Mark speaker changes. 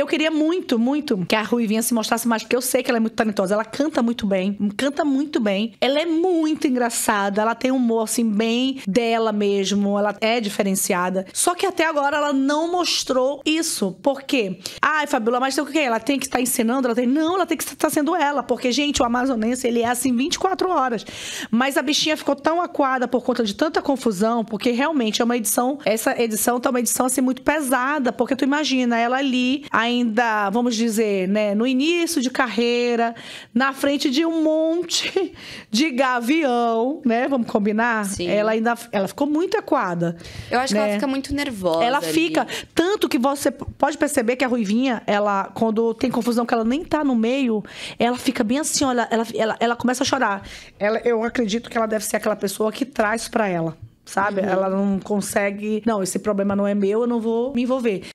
Speaker 1: eu queria muito, muito que a Ruivinha se mostrasse mais, porque eu sei que ela é muito talentosa. Ela canta muito bem, canta muito bem. Ela é muito engraçada, ela tem um humor, assim, bem dela mesmo. Ela é diferenciada. Só que até agora ela não mostrou isso. Por quê? Ai, Fabiola, mas o que? Ela tem que estar ensinando? Ela tem... Não, ela tem que estar sendo ela. Porque, gente, o amazonense, ele é assim 24 horas. Mas a bichinha ficou tão aquada por conta de tanta confusão, porque realmente é uma edição... Essa edição tá uma edição, assim, muito pesada. Porque tu imagina, ela ali, a ainda, vamos dizer, né, no início de carreira, na frente de um monte de gavião, né? Vamos combinar? Sim. Ela ainda ela ficou muito aquada Eu acho né? que ela né? fica muito nervosa. Ela ali. fica, tanto que você pode perceber que a Ruivinha, ela quando tem confusão que ela nem tá no meio, ela fica bem assim, olha, ela, ela, ela começa a chorar. Ela, eu acredito que ela deve ser aquela pessoa que traz para ela, sabe? Uhum. Ela não consegue, não, esse problema não é meu, eu não vou me envolver.